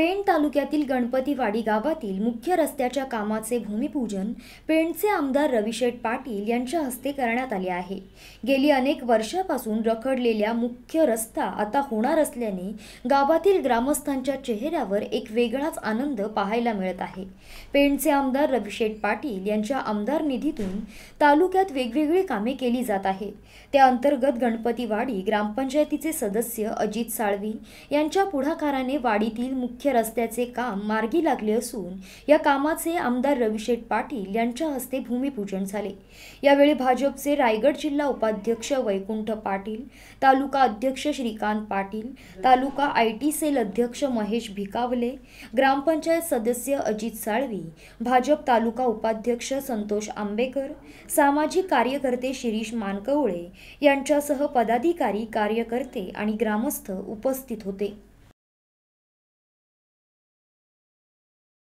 पेण तालुक्यातील गणपतीवाडी गावातील मुख्य रस्त्याच्या कामाचे भूमिपूजन पेणचे आमदार रविशेट पाटील यांच्या हस्ते करण्यात आले आहे गेली अनेक वर्षापासून रखडलेल्या मुख्य रस्ता आता होणार असल्याने गावातील ग्रामस्थांच्या चेहऱ्यावर एक वेगळाच आनंद पाहायला मिळत आहे पेणचे आमदार रविशेठ पाटील यांच्या आमदार निधीतून तालुक्यात वेगवेगळी कामे केली जात आहे त्या अंतर्गत गणपतीवाडी ग्रामपंचायतीचे सदस्य अजित साळवी यांच्या पुढाकाराने वाडीतील मुख्य रस्त्याचे काम मार्गी लागले असून या कामाचे आमदार रविशेठ पाटील यांच्या हस्ते भूमिपूजन झाले यावेळी भाजपचे रायगड जिल्हा उपाध्यक्ष वैकुंठ पाटील तालुका अध्यक्ष Shrikant Patil taluka I T cell अध्यक्ष महेश भिकावले ग्रामपंचायत सदस्य अजित साळवी भाजप तालुका उपाध्यक्ष संतोष आंबेकर सामाजिक कार्यकर्ते शिरीष मानकवळे यांच्यासह पदाधिकारी कार्यकर्ते आणि ग्रामस्थ उपस्थित होते